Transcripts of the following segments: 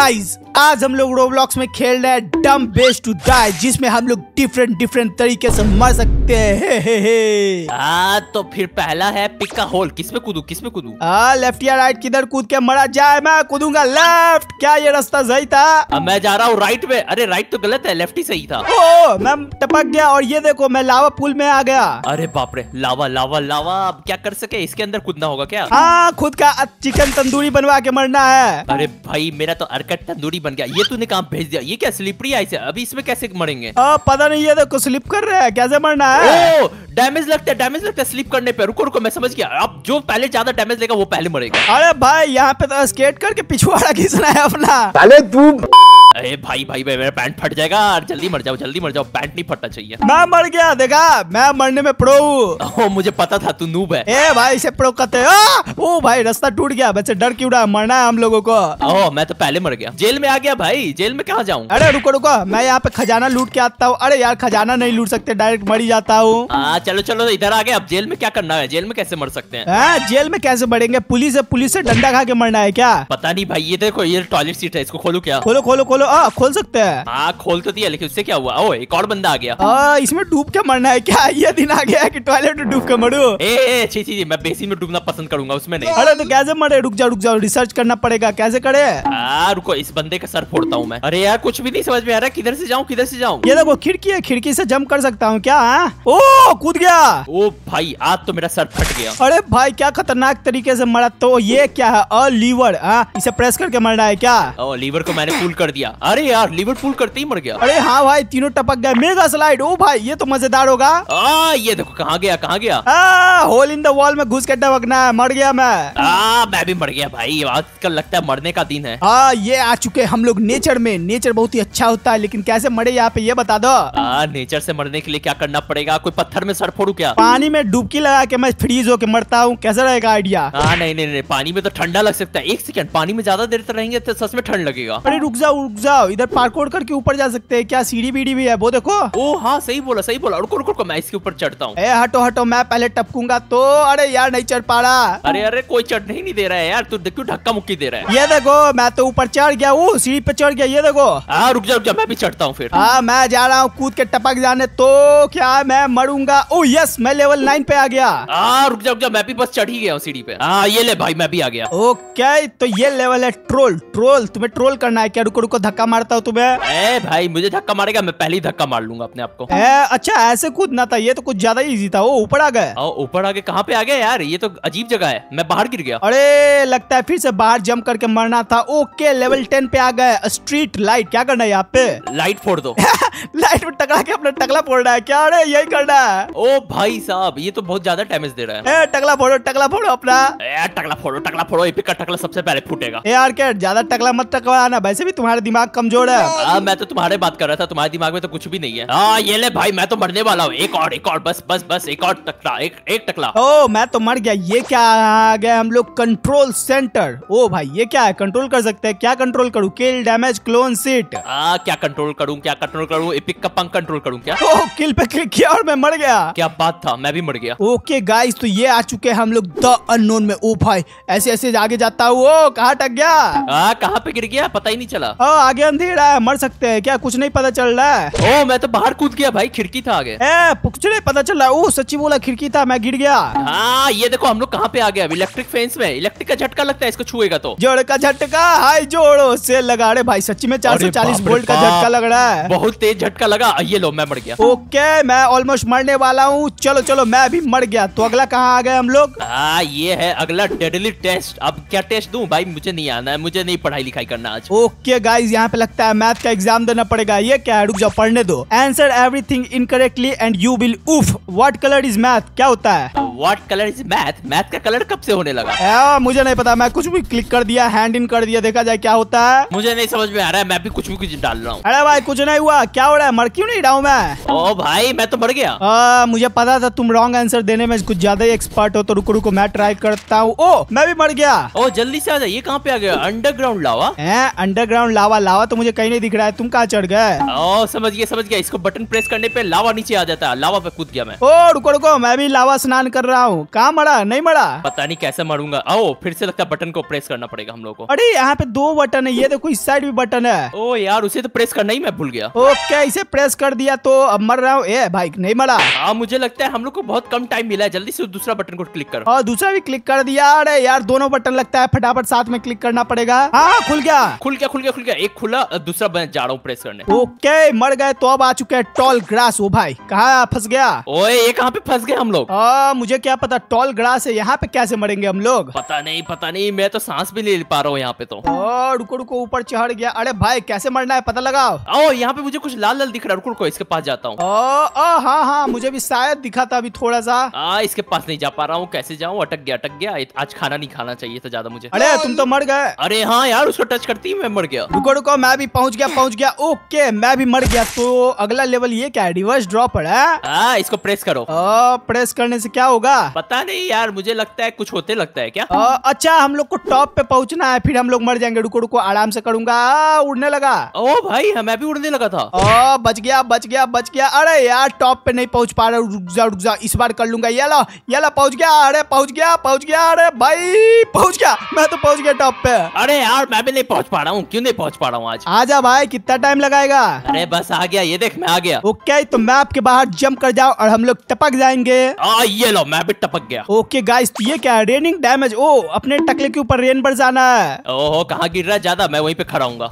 Guys आज हम लोग रोब्लॉक्स में खेल रहे हैं डम बेस टू डाई जिसमें हम लोग डिफरेंट डिफरेंट तरीके से मर सकते हैं आ, हाँ, तो फिर पहला है का होल में कूदू में कूदू लेफ्ट या राइट किधर कूद के मरा जाए मैं कूदूंगा लेफ्ट क्या ये रास्ता सही था आ, मैं जा रहा हूँ राइट में अरे राइट तो गलत है लेफ्ट ही सही था ओ मैं टपक गया और ये देखो मैं लावा पुल में आ गया अरे बापरे लावा लावा लावा अब क्या कर सके इसके अंदर कूदना होगा क्या हाँ खुद का चिकन तंदूरी बनवा के मरना है अरे भाई मेरा तो अर्क कट्टा दूरी बन गया ये तूने काम भेज दिया ये क्या स्लिपरी आई से अभी इसमें कैसे मरेंगे आ, पता नहीं ये देखो स्लिप कर रहे हैं कैसे मरना है डैमेज लगता है डैमेज लगता है स्लिप करने पे रुको रुको मैं समझ गया अब जो पहले ज्यादा डैमेज लेगा वो पहले मरेगा अरे भाई यहाँ पे तो स्केट करके पिछुआड़ा घिस है अपना पहले तू अरे भाई भाई भाई मेरा पैंट फट जाएगा जल्दी मर जाओ जल्दी मर जाओ पैंट नहीं फटना चाहिए मैं मर गया देखा मैं मरने में प्रो हूँ मुझे पता था तू नूब है ए भाई इसे प्रो कहते ओ भाई रास्ता टूट गया बच्चे डर क्यों रहा मरना है हम लोगों को ओ मैं तो पहले मर गया जेल में आ गया भाई जेल में कहाँ जाऊँ अरे रुको रुको मैं यहाँ पे खजाना लूट के आता हूँ अरे यार खजाना नहीं लूट सकते डायरेक्ट मर ही जाता हूँ चलो चलो इधर आ गए अब जेल में क्या करना है जेल में कैसे मर सकते हैं जेल में कैसे मरेंगे पुलिस है पुलिस से डंडा खा के मरना है क्या पता नहीं भाई ये देखो ये टॉयलेट सीट है इसको खोलो क्या खोलो खोलो खोलो आ, खोल सकते हैं हाँ खोल तो दिया लेकिन उससे क्या हुआ ओ एक और बंदा आ गया आ, इसमें डूब के मरना है क्या ये दिन आ गया कि टॉयलेट में डूब के मरू ए छी छी मैं बेसिन में डूबना पसंद करूंगा उसमें नहीं अरे तो कैसे मरे रुक जाओ रुक जाओ रिसर्च करना पड़ेगा कैसे करे आ, रुको इस बंदे का सर फोड़ता हूँ मैं अरे यार कुछ भी नहीं समझ में आ रहा किधर से जाऊँ किधर से जाऊँ ये देखो खिड़की है खिड़की से जम कर सकता हूँ क्या ओ कूद गया ओ भाई आज तो मेरा सर फट गया अरे भाई क्या खतरनाक तरीके से मरा तो ये क्या है अ लीवर इसे प्रेस करके मरना है क्या ओ लीवर को मैंने फूल कर दिया अरे यार लिवरपूल करते ही मर गया अरे हाँ भाई तीनों टपक गए मेगा स्लाइड ओ भाई ये तो मजेदार होगा आ, ये देखो कहाँ गया कहाँ गया आ, होल इन द वॉल में घुस के टपकना है मर गया मैं आ, मैं भी मर गया भाई आजकल लगता है मरने का दिन है आ, ये आ चुके हम लोग नेचर में नेचर बहुत ही अच्छा होता है लेकिन कैसे मरे यहाँ पे ये बता दो आ, नेचर से मरने के लिए क्या करना पड़ेगा कोई पत्थर में सर फोड़ू क्या पानी में डुबकी लगा के मैं फ्रीज होकर मरता हूँ कैसा रहेगा आइडिया हाँ नहीं नहीं पानी में तो ठंडा लग सकता है एक सेकंड पानी में ज्यादा देर तक तो रहेंगे तो सच में ठंड लगेगा अरे रुक जाओ रुक जा जाओ इधर पार्कोर करके ऊपर जा सकते हैं क्या सीढ़ी बीड़ी भी है वो देखो ओ हाँ सही बोला सही बोला रुको रुको मैं इसके ऊपर चढ़ता हूँ हटो हटो मैं पहले टपकूंगा तो अरे यार नहीं चढ़ पा रहा अरे अरे कोई चढ़ने ही नहीं दे रहा है यार तू देखो धक्का मुक्की दे रहा है ये देखो मैं तो ऊपर चढ़ गया हूँ सीढ़ी पे चढ़ गया ये देखो हाँ रुक जा रुक जा मैं भी चढ़ता हूँ फिर हाँ मैं जा रहा हूँ कूद के टपक जाने तो क्या मैं मरूंगा ओ यस मैं लेवल नाइन पे आ गया हाँ रुक जा रुक जा मैं भी बस चढ़ ही गया हूँ सीढ़ी पे हाँ ये ले भाई मैं भी आ गया ओके तो ये लेवल है ट्रोल ट्रोल तुम्हें ट्रोल करना है क्या रुको रुको धक्का धक्का मारता हूँ तुम्हें ए भाई मुझे धक्का मारेगा मैं पहले ही धक्का मार लूंगा अपने आप को अच्छा ऐसे कूदना था ये तो कुछ ज्यादा इजी था वो ऊपर आ गए ऊपर आगे कहाँ पे आ गया यार ये तो अजीब जगह है मैं बाहर गिर गया अरे लगता है फिर से बाहर जम करके मरना था ओके लेवल टेन पे आ गए स्ट्रीट लाइट क्या करना है यहाँ पे लाइट फोड़ दो लाइट में टकरा के अपना टकला फोड़ रहा है क्या अरे यही करना है ओ भाई साहब ये तो बहुत ज्यादा डैमेज दे रहा है ए, टकला फोड़ो टकला फोड़ो अपना टकला फोड़ो टकला फोड़ो ये का टकला सबसे पहले फूटेगा यार क्या ज्यादा टकला मत टकवाना वैसे भी तुम्हारा दिमाग कमजोर है आ, मैं तो तुम्हारे बात कर रहा था तुम्हारे दिमाग में तो कुछ भी नहीं है आ, ये ले भाई मैं तो मरने वाला हूँ एक और एक और बस बस बस एक और टकला एक एक टकला ओ मैं तो मर गया ये क्या आ गया हम लोग कंट्रोल सेंटर ओ भाई ये क्या है कंट्रोल कर सकते हैं क्या कंट्रोल करूँ किल डैमेज क्लोन सीट क्या कंट्रोल करूँ क्या कंट्रोल करूँ एपिक का पंख कंट्रोल करूं क्या ओ, किल पे क्लिक किया और मैं मर गया क्या बात था मैं भी मर गया ओके गाइस तो ये आ चुके हैं हम लोग द अननोन में ओ भाई ऐसे ऐसे आगे जाता हूँ कहाँ टक गया हाँ, कहाँ पे गिर गया पता ही नहीं चला ओ, हाँ, आगे अंधेरा है मर सकते हैं क्या कुछ नहीं पता चल रहा है ओ मैं तो बाहर कूद गया भाई खिड़की था आगे कुछ नहीं पता चल रहा है सच्ची बोला खिड़की था मैं गिर गया हाँ ये देखो हम लोग कहाँ पे आ गया इलेक्ट्रिक फेंस में इलेक्ट्रिक का झटका लगता है इसको छुएगा तो जोड़ का झटका हाई जोड़ो से लगा रहे भाई सच्ची में चार सौ चालीस वोल्ट का झटका लग रहा है बहुत तेज झटका लगा ये लो मैं मर गया ओके मैं ऑलमोस्ट मरने वाला हूँ चलो चलो मैं भी मर गया तो अगला कहाँ आ गए हम लोग ये है अगला डेडली टेस्ट अब क्या टेस्ट दू भाई मुझे नहीं आना है मुझे नहीं पढ़ाई लिखाई करना आज ओके गाइज यहाँ पे लगता है मैथ का एग्जाम देना पड़ेगा ये क्या है रुक जाओ पढ़ने दो answer everything incorrectly and you will उफ व्हाट कलर इज मैथ क्या होता है what colour is math math का कलर कब से होने लगा आ, मुझे नहीं पता मैं कुछ भी क्लिक कर दिया हैंड इन कर दिया देखा जाए क्या होता है मुझे नहीं समझ में आ रहा है मैं भी कुछ भी कुछ डाल रहा हूँ अरे भाई कुछ नहीं हुआ क्या हो रहा है मर क्यूँ नहीं डाऊ मैं ओ भाई मैं तो मर गया आ, मुझे पता था तुम रॉन्ग आंसर देने में कुछ ज्यादा ही एक्सपर्ट हो तो रुको रुको मैं ट्राई करता हूँ ओ मैं भी मर गया ओ जल्दी से आ जाइए कहाँ पे आ गया अंडरग्राउंड लावा है अंडरग्राउंड लावा लावा तो मुझे कहीं नहीं दिख रहा है तुम कहाँ चढ़ गए समझ गया समझ गया इसको बटन प्रेस करने पे लावा नीचे आ जाता है लावा पे कूद गया मैं ओ रुको रुको मैं भी लावा स्नान कर रहा हूँ कहा मरा नहीं मरा पता नहीं कैसे मरूंगा आओ फिर से लगता है बटन को प्रेस करना पड़ेगा हम लोग को अरे यहाँ पे दो बटन है ये देखो इस साइड भी बटन है ओ यार उसे तो प्रेस करना ही मैं भूल गया ओके इसे प्रेस कर दिया तो अब मर रहा हूँ ए भाई नहीं मरा हाँ मुझे लगता है हम लोग को बहुत कम टाइम मिला है जल्दी से दूसरा बटन को क्लिक करो और हाँ, दूसरा भी क्लिक कर दिया अरे यार दोनों बटन लग लगता है फटाफट साथ में क्लिक करना पड़ेगा हाँ खुल गया खुल गया खुल गया खुल गया एक खुला दूसरा जा रहा हूँ प्रेस करने ओके मर गए तो अब आ चुके हैं टॉल ग्रास वो भाई कहा फंस गया ओए ये कहाँ पे फंस गए हम लोग मुझे क्या पता टॉल ग्रास है यहाँ पे कैसे मरेंगे हम लोग पता नहीं पता नहीं मैं तो सांस भी ले पा रहा हूँ यहाँ पे तो रुको रुको ऊपर चढ़ गया अरे भाई कैसे मरना है पता लगाओ ओ यहाँ पे मुझे कुछ लाल लाल दिख रहा है रुको रुको इसके पास जाता हूँ हाँ हाँ मुझे भी शायद दिखा था अभी थोड़ा सा इसके पास नहीं जा पा रहा हूँ कैसे जाऊँ अटक गया अटक गया आज खाना नहीं खाना चाहिए था ज्यादा मुझे अरे तुम तो मर गए अरे हाँ यार उसको टच करती मैं मर गया रुको रुको मैं भी पहुंच गया पहुंच गया ओके मैं भी मर गया तो अगला लेवल ये क्या है रिवर्स ड्रॉप है आ, हाँ, इसको प्रेस करो आ, प्रेस करने से क्या होगा पता नहीं यार मुझे लगता है कुछ होते लगता है क्या आ, अच्छा हम लोग को टॉप पे पहुँचना है फिर हम लोग मर जाएंगे रुको रुको आराम से करूंगा उड़ने लगा ओ भाई हाँ, मैं भी उड़ने लगा था ओ, बच गया बच गया बच गया अरे यार टॉप पे नहीं पहुंच पा रहा रुक जा रुक जा इस बार कर लूंगा ये लो ये लो पहुंच गया अरे पहुंच गया पहुंच गया अरे भाई पहुंच गया गया मैं तो पहुंच गया टॉप पे अरे यार मैं भी नहीं पहुंच पा रहा हूँ क्यों नहीं पहुंच पा रहा हूँ आज जा भाई कितना टाइम लगाएगा अरे बस आ गया ये देख मैं आ गया ओके तो मैप के बाहर जम्प कर जाओ और हम लोग टपक जाएंगे आ, ये लो मैं भी टपक गया ओके गाइस तो ये क्या है रेनिंग डैमेज ओ अपने टकले के ऊपर रेन पर जाना है ओहो कहाँ गिर रहा है ज्यादा मैं वही पे खड़ा हूँ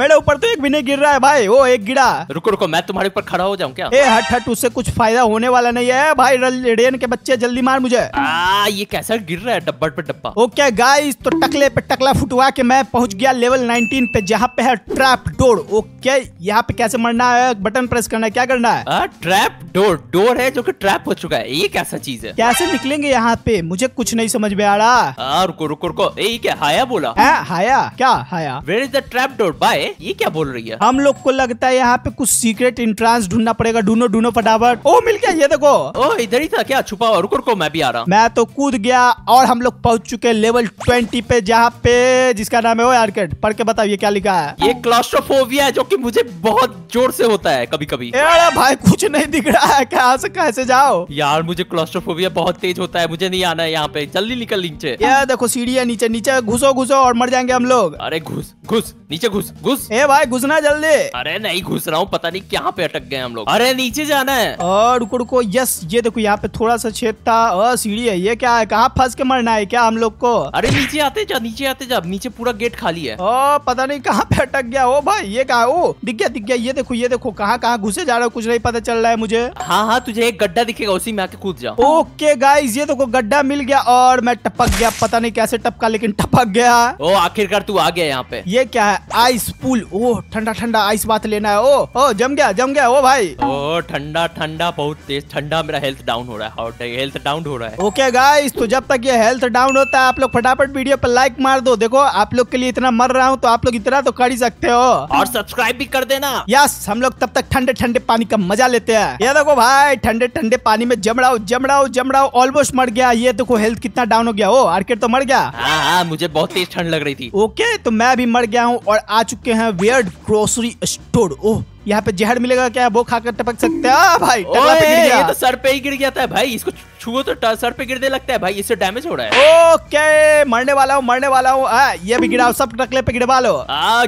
मेरे ऊपर तो एक भी नहीं गिर रहा है भाई वो एक गिरा रुको रुको मैं तुम्हारे ऊपर खड़ा हो जाऊँ क्या हट हट उससे कुछ फायदा होने वाला नहीं है भाई रेन के बच्चे जल्दी मार मुझे आ, ये कैसा गिर रहा है डब्बा पे डब्बा ओके गाइस तो टकले पे टकला फुटवा के मैं पहुंच गया लेवल 19 पे जहाँ पे है ट्रैप डोर ओके यहाँ पे कैसे मरना है बटन प्रेस करना है क्या करना है आ, ट्रैप डोर डोर है जो कि ट्रैप हो चुका है ये कैसा चीज है कैसे निकलेंगे यहाँ पे मुझे कुछ नहीं समझ में आ रहा रुको रुको रुको ये क्या हाया बोला है हाया क्या हाया where is the trap door बाय ये क्या बोल रही है हम लोग को लगता है यहाँ पे कुछ सीक्रेट इंट्रांस ढूंढना पड़ेगा ढूंढो ढूंढो फटाफट ओ मिल गया ये देखो ओ इधर ही था क्या छुपा रुको रुको मैं भी आ रहा मैं तो कूद गया और हम लोग पहुंच चुके लेवल लेवल ट्वेंटी पे जहाँ पे जिसका नाम है वो आर्केड पढ़ के बताओ ये क्या लिखा है ये क्लास्ट्रोफोबिया है जो कि मुझे बहुत जोर से होता है कभी कभी अरे भाई कुछ नहीं दिख रहा है कहाँ से कैसे जाओ यार मुझे क्लास्ट्रोफोबिया बहुत तेज होता है मुझे नहीं आना है यहाँ पे जल्दी निकल नीचे यार देखो सीढ़ी है नीचे नीचे घुसो घुसो और मर जाएंगे हम लोग अरे घुस घुस नीचे घुस घुस ए भाई घुसना जल्दी अरे नहीं घुस रहा हूँ पता नहीं कहाँ पे अटक गए हम लोग अरे नीचे जाना है और रुको रुको यस ये देखो यहाँ पे थोड़ा सा छेद था और सीढ़ी है ये क्या है कहाँ फंस के मरना है क्या हम लोग को अरे नीचे आते जा नीचे आते जा नीचे पूरा गेट खाली है ओ, पता नहीं कहाँ पे अटक गया हो भाई ये कहा दिख गया दिख गया ये देखो ये देखो कहाँ कहाँ घुसे जा रहा है कुछ नहीं पता चल रहा है मुझे हाँ हाँ तुझे एक गड्ढा दिखेगा उसी में आके कूद जा ओके गाइज ये देखो गड्ढा मिल गया और मैं टपक गया पता नहीं कैसे टपका लेकिन टपक गया ओ आखिरकार तू आ गया यहाँ पे ये क्या है आइस पुल ओ ठंडा ठंडा आइस बात लेना है ओ ओ जम गया जम गया ओ भाई ओ ठंडा ठंडा बहुत तेज ठंडा मेरा हेल्थ डाउन हो रहा है हेल्थ डाउन हो रहा है ओके गाइस तो जब तक ये हेल्थ डाउन होता है आप लोग फटाफट वीडियो पर लाइक मार दो देखो आप लोग के लिए इतना मर रहा हूँ तो आप लोग इतना तो कर ही सकते हो और सब्सक्राइब भी कर देना यस हम लोग तब तक ठंडे ठंडे पानी का मजा लेते हैं ये देखो भाई ठंडे ठंडे पानी में जमड़ाओ जमड़ाओ जमड़ाओ ऑलमोस्ट मर गया ये देखो हेल्थ कितना डाउन हो गया हो आर्केट तो मर गया हाँ, हाँ, मुझे बहुत तेज ठंड लग रही थी ओके तो मैं भी मर गया हूँ और आ चुके हैं वियर्ड ग्रोसरी स्टोर ओह यहाँ पे जहर मिलेगा क्या वो खाकर टपक सकते हैं भाई पे गिर गया। ये तो सर पे ही गिर गया था भाई इसको छुओ तो सर पे गिरने लगता है भाई इससे डैमेज हो रहा है ओके मरने वाला हूँ मरने वाला हूँ ये भी गिरा सब टकले पे गिरवा लो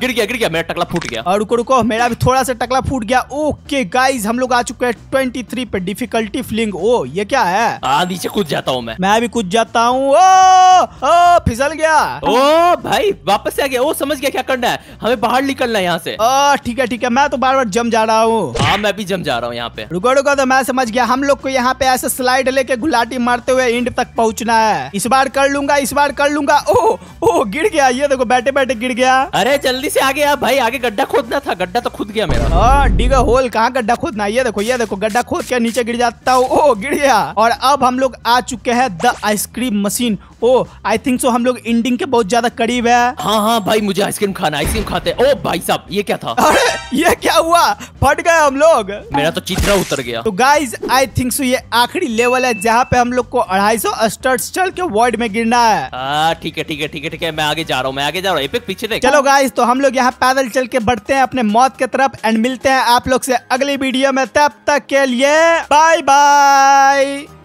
गिर गया गिर गया मेरा टकला फूट गया और रुको रुको मेरा भी थोड़ा सा टकला फूट गया ओके गाइज हम लोग आ चुके हैं ट्वेंटी थ्री पे डिफिकल्टी फ्लिंग ओ ये क्या है आ, नीचे कुछ जाता हूँ मैं मैं भी कुछ जाता हूँ ओ फिसल गया ओ भाई वापस आ गया ओ समझ गया क्या करना है हमें बाहर निकलना है यहाँ से ठीक है ठीक है मैं तो बार बार जम जा रहा हूँ हाँ मैं भी जम जा रहा हूँ यहाँ पे रुको रुको तो मैं समझ गया हम लोग को यहाँ पे ऐसे स्लाइड लेके गुलाटी मारते हुए इंड तक पहुंचना है इस बार कर लूंगा इस बार कर लूंगा ओ ओ गिर गया ये देखो बैठे बैठे गिर गया अरे जल्दी से आगे आ भाई आगे गड्ढा खोदना था गड्ढा तो खुद गया मेरा हाँ होल कहाँ गड्ढा खोदना ये देखो ये देखो गड्ढा खोद के नीचे गिर जाता हूँ ओ गिर गया और अब हम लोग आ चुके हैं the ice cream machine oh I think so हम लोग इंडिंग के बहुत ज्यादा करीब है हाँ हाँ भाई मुझे आइसक्रीम खाना आइसक्रीम खाते ओ भाई साहब ये क्या था अरे ये क्या हुआ फट गए हम लोग मेरा तो चित्रा उतर गया तो गाइज आई थिंक सो ये आखिरी लेवल है जहाँ पे हम लोग को अढ़ाई सौ स्टर्ट चल के वर्ल्ड में गिरना है हाँ, ठीक है ठीक है ठीक है ठीक है मैं आगे जा रहा हूँ मैं आगे जा रहा हूँ पीछे चलो गाइज तो हम लोग यहाँ पैदल चल के बढ़ते हैं अपने मौत के तरफ एंड मिलते हैं आप लोग से अगली वीडियो में तब तक के लिए बाय बाय